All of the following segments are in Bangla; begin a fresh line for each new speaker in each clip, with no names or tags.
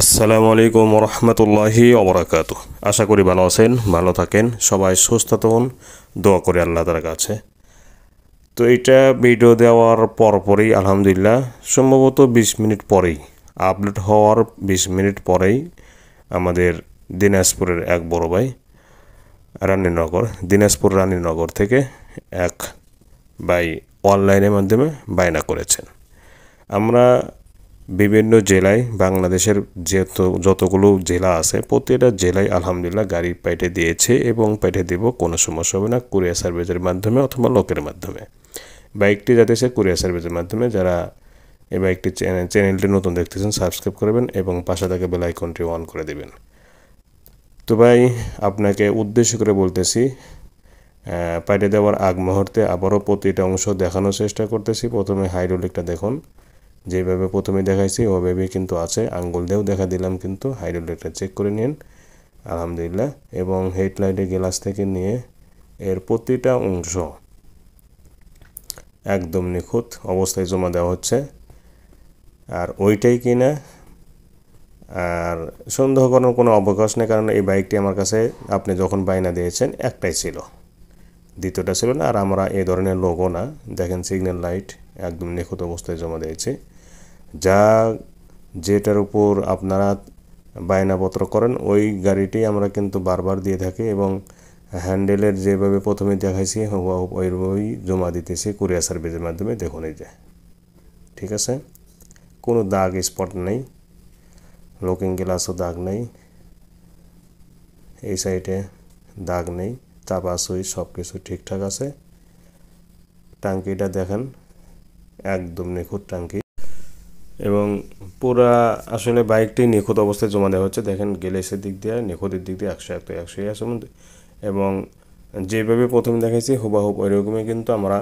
আসসালামু আলাইকুম রহমতুল্লাহি অবরাকাত আশা করি ভালো আছেন ভালো থাকেন সবাই সুস্থ থাকুন দোয়া করি আল্লাহ তার কাছে তো এটা ভিডিও দেওয়ার পরপরই আলহামদুলিল্লাহ সম্ভবত বিশ মিনিট পরেই আপলোড হওয়ার বিশ মিনিট পরেই আমাদের দিনাজপুরের এক বড় ভাই রানীনগর দিনাজপুর রানীনগর থেকে এক ভাই অনলাইনের মাধ্যমে বায়না করেছেন আমরা বিভিন্ন জেলায় বাংলাদেশের যত যতগুলো জেলা আছে প্রতিটা জেলায় আলহামদুলিল্লাহ গাড়ি পাইটে দিয়েছে এবং পাইটে দেব কোনো সমস্যা হবে না কুরিয়ার সার্ভিসের মাধ্যমে অথবা লোকের মাধ্যমে বাইকটি যাতেছে কুরিয়ার সার্ভিসের মাধ্যমে যারা এই বাইকটি চ্যানেলটি নতুন দেখতেছেন সাবস্ক্রাইব করবেন এবং পাশে থাকে বেল আইকনটি অন করে দেবেন তো ভাই আপনাকে উদ্দেশ্য করে বলতেছি পাইটে দেওয়ার আগ মুহূর্তে আবারও প্রতিটা অংশ দেখানোর চেষ্টা করতেছি প্রথমে হাইড্রোলিকটা দেখুন যেভাবে প্রথমে দেখাইছি ওভাবেই কিন্তু আছে আঙ্গুল দিয়েও দেখা দিলাম কিন্তু হাইড্রোলাইটটা চেক করে নিন আলহামদুলিল্লাহ এবং হেডলাইটের গ্লাস থেকে নিয়ে এর প্রতিটা অংশ একদম নিখুঁত অবস্থায় জমা দেওয়া হচ্ছে আর ওইটাই কিনা আর সন্দেহ করার কোনো অবকাশ নেই কারণ এই বাইকটি আমার কাছে আপনি যখন বাইনা দিয়েছেন একটাই ছিল দ্বিতীয়টা ছিল না আর আমরা এ ধরনের লোগো না দেখেন সিগন্যাল লাইট একদম নিখুঁত অবস্থায় জমা দিয়েছে যা যেটার উপর আপনারা বায়নাপত্র করেন ওই গাড়িটি আমরা কিন্তু বারবার দিয়ে থাকি এবং হ্যান্ডেলের যেভাবে প্রথমে দেখাইছি ওইভাবেই জমা দিতেছি কুরিয়ার সার্ভিসের মাধ্যমে দেখুন এই যে ঠিক আছে কোনো দাগ স্পট নেই লুকিং গ্লাসও দাগ নেই এই সাইডে দাগ নেই চাপা সুই সব কিছু ঠিকঠাক আছে টাঙ্কিটা দেখেন একদম নিখুঁত ট্যাঙ্কি এবং পুরা আসলে বাইকটি নিখুঁত অবস্থায় জমা দেওয়া হচ্ছে দেখেন গ্যালেসের দিক দিয়ে নিখুঁতের দিক দিয়ে একশো একশো একশোই আছে এবং যেভাবে প্রথমে দেখাইছি হুবাহুব ওই রকমই কিন্তু আমরা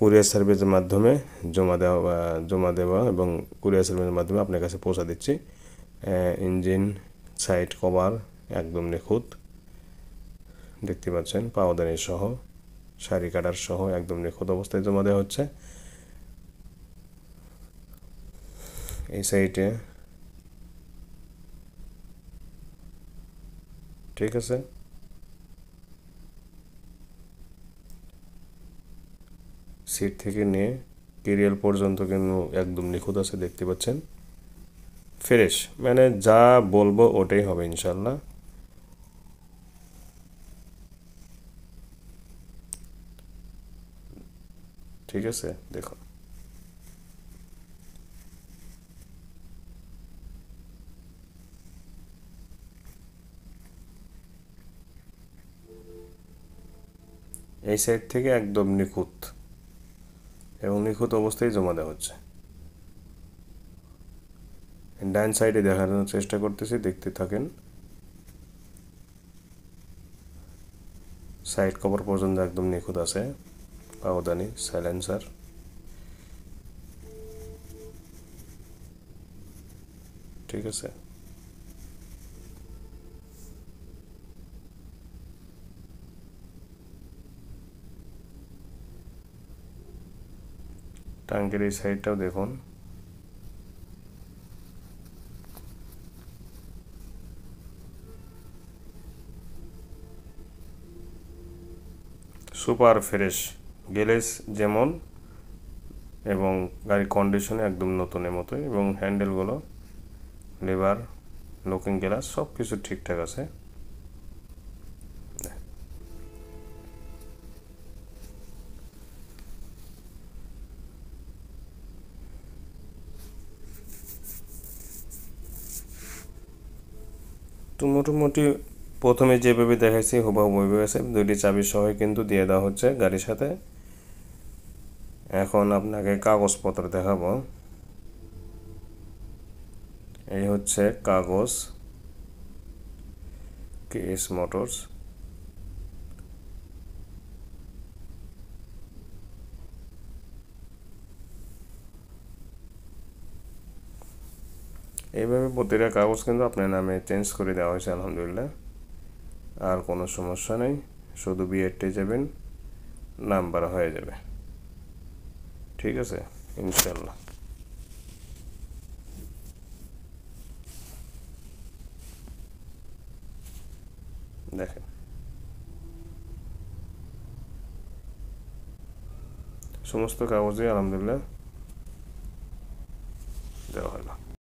কুরিয়ার সার্ভিসের মাধ্যমে জমা দেওয়া জমা দেওয়া এবং কুরিয়ার সার্ভিসের মাধ্যমে আপনার কাছে পৌঁছা দিচ্ছি ইঞ্জিন সাইড কভার একদম নিখুঁত দেখতে পাচ্ছেন পাওদানির সহ শাড়ি কাটার সহ একদম নিখুঁত অবস্থায় জমা দেওয়া হচ্ছে এই সাইটে ঠিক আছে সিট থেকে নিয়ে কেরিয়াল পর্যন্ত কিন্তু একদম নিখুঁত আছে দেখতে পাচ্ছেন ফ্রেশ মানে যা বলবো ওটাই হবে ইনশাল্লাহ ঠিক আছে দেখুন এই সাইড থেকে একদম নিখুঁত এবং নিখুঁত অবস্থায় জমা দেওয়া হচ্ছে ডান সাইডে দেখানোর চেষ্টা করতেছি দেখতে থাকেন সাইড কভার পর্যন্ত একদম নিখুঁত আছে পাওদানি সাইলেন্সার ঠিক আছে টাঙ্কের এই সাইডটাও দেখুন সুপার ফ্রেশ গেলেস যেমন এবং গাড়ির কন্ডিশনে একদম নতুনের মতোই এবং হ্যান্ডেলগুলো লেবার লুকিং গ্লাস সব কিছু ঠিকঠাক আছে তো মোটামুটি প্রথমে যেভাবে দেখাইছি হুবা ওইভাবে আছে দুইটি চাবি সহ কিন্তু দিয়ে দেওয়া হচ্ছে গাড়ির সাথে এখন আপনাকে কাগজপত্র দেখাবো এই হচ্ছে কাগজ কেএস মোটরস এইভাবে প্রতিটা কাগজ কিন্তু আপনার নামে চেঞ্জ করে দেওয়া হয়েছে আলহামদুলিল্লাহ আর কোনো সমস্যা নেই শুধু বিএডটে যাবেন নাম্বার হয়ে যাবে ঠিক আছে ইনশাল্লাহ দেখেন সমস্ত কাগজে আলহামদুলিল্লাহ